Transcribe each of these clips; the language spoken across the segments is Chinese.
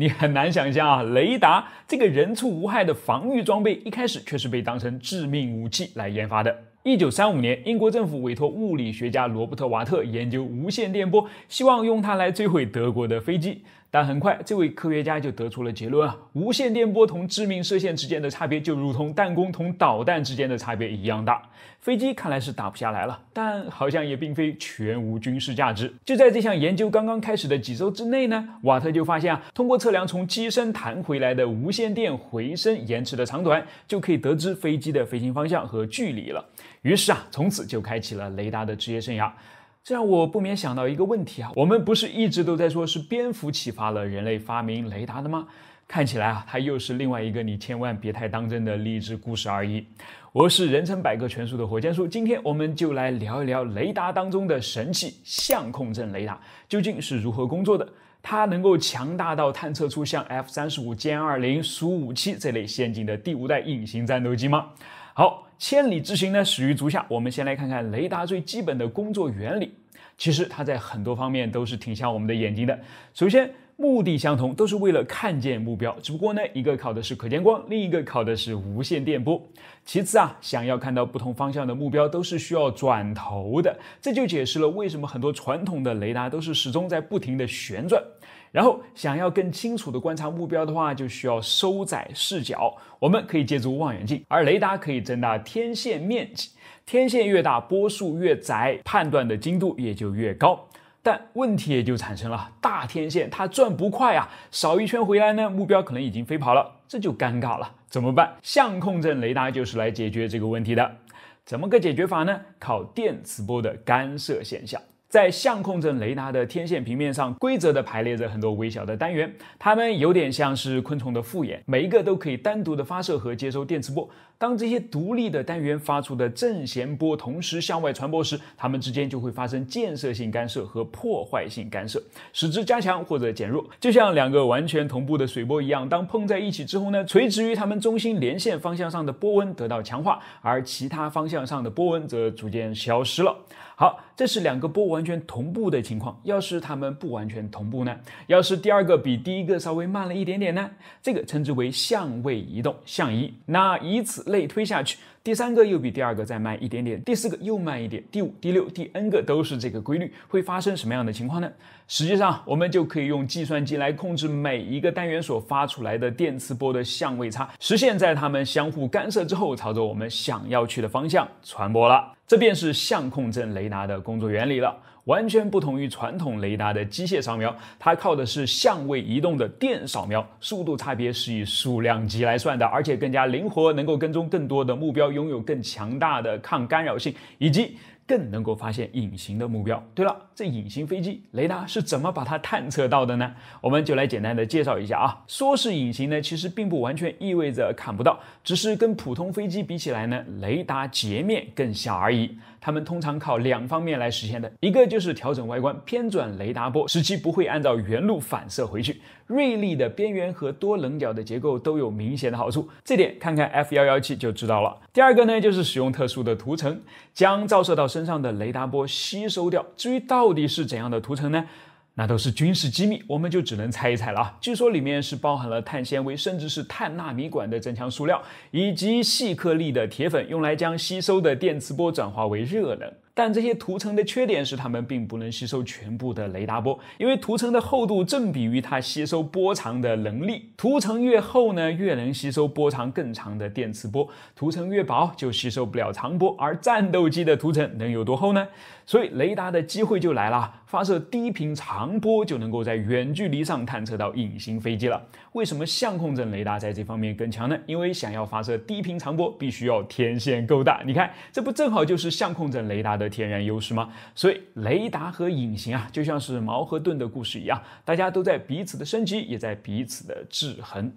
你很难想象啊，雷达这个人畜无害的防御装备，一开始却是被当成致命武器来研发的。一九三五年，英国政府委托物理学家罗伯特·瓦特研究无线电波，希望用它来摧毁德国的飞机。但很快，这位科学家就得出了结论啊：无线电波同致命射线之间的差别，就如同弹弓同导弹之间的差别一样大。飞机看来是打不下来了，但好像也并非全无军事价值。就在这项研究刚刚开始的几周之内呢，瓦特就发现啊，通过测量从机身弹回来的无线电回声延迟的长短，就可以得知飞机的飞行方向和距离了。于是啊，从此就开启了雷达的职业生涯。这让我不免想到一个问题啊，我们不是一直都在说是蝙蝠启发了人类发明雷达的吗？看起来啊，它又是另外一个你千万别太当真的励志故事而已。我是人称百科全书的火箭叔，今天我们就来聊一聊雷达当中的神器相控阵雷达究竟是如何工作的，它能够强大到探测出像 F 三十五、歼二零、苏五七这类先进的第五代隐形战斗机吗？好，千里之行呢，始于足下。我们先来看看雷达最基本的工作原理。其实它在很多方面都是挺像我们的眼睛的。首先，目的相同，都是为了看见目标。只不过呢，一个考的是可见光，另一个考的是无线电波。其次啊，想要看到不同方向的目标，都是需要转头的。这就解释了为什么很多传统的雷达都是始终在不停的旋转。然后，想要更清楚的观察目标的话，就需要收窄视角。我们可以借助望远镜，而雷达可以增大天线面积。天线越大，波束越窄，判断的精度也就越高。但问题也就产生了，大天线它转不快啊，扫一圈回来呢，目标可能已经飞跑了，这就尴尬了，怎么办？相控阵雷达就是来解决这个问题的，怎么个解决法呢？靠电磁波的干涉现象。在相控阵雷达的天线平面上，规则地排列着很多微小的单元，它们有点像是昆虫的复眼，每一个都可以单独的发射和接收电磁波。当这些独立的单元发出的正弦波同时向外传播时，它们之间就会发生建设性干涉和破坏性干涉，使之加强或者减弱。就像两个完全同步的水波一样，当碰在一起之后呢，垂直于它们中心连线方向上的波纹得到强化，而其他方向上的波纹则逐渐消失了。好，这是两个波完全同步的情况。要是它们不完全同步呢？要是第二个比第一个稍微慢了一点点呢？这个称之为相位移动，相移。那以此类推下去。第三个又比第二个再慢一点点，第四个又慢一点，第五、第六、第 n 个都是这个规律，会发生什么样的情况呢？实际上，我们就可以用计算机来控制每一个单元所发出来的电磁波的相位差，实现在它们相互干涉之后，朝着我们想要去的方向传播了。这便是相控阵雷达的工作原理了。完全不同于传统雷达的机械扫描，它靠的是相位移动的电扫描，速度差别是以数量级来算的，而且更加灵活，能够跟踪更多的目标，拥有更强大的抗干扰性，以及。更能够发现隐形的目标。对了，这隐形飞机雷达是怎么把它探测到的呢？我们就来简单的介绍一下啊。说是隐形呢，其实并不完全意味着看不到，只是跟普通飞机比起来呢，雷达截面更小而已。它们通常靠两方面来实现的，一个就是调整外观，偏转雷达波，使其不会按照原路反射回去。锐利的边缘和多棱角的结构都有明显的好处，这点看看 F 幺幺七就知道了。第二个呢，就是使用特殊的涂层，将照射到身身上的雷达波吸收掉。至于到底是怎样的涂层呢？那都是军事机密，我们就只能猜一猜了啊。据说里面是包含了碳纤维，甚至是碳纳米管的增强塑料，以及细颗粒的铁粉，用来将吸收的电磁波转化为热能。但这些涂层的缺点是，它们并不能吸收全部的雷达波，因为涂层的厚度正比于它吸收波长的能力，涂层越厚呢，越能吸收波长更长的电磁波，涂层越薄就吸收不了长波。而战斗机的涂层能有多厚呢？所以雷达的机会就来了，发射低频长波就能够在远距离上探测到隐形飞机了。为什么相控阵雷达在这方面更强呢？因为想要发射低频长波，必须要天线够大。你看，这不正好就是相控阵雷达？的天然优势吗？所以雷达和隐形啊，就像是矛和盾的故事一样，大家都在彼此的升级，也在彼此的制衡。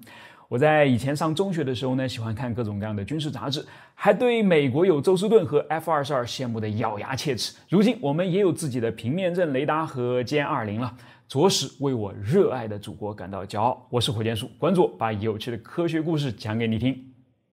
我在以前上中学的时候呢，喜欢看各种各样的军事杂志，还对美国有宙斯盾和 F 二十二羡慕的咬牙切齿。如今我们也有自己的平面阵雷达和歼二零了，着实为我热爱的祖国感到骄傲。我是火箭叔，关注我，把有趣的科学故事讲给你听。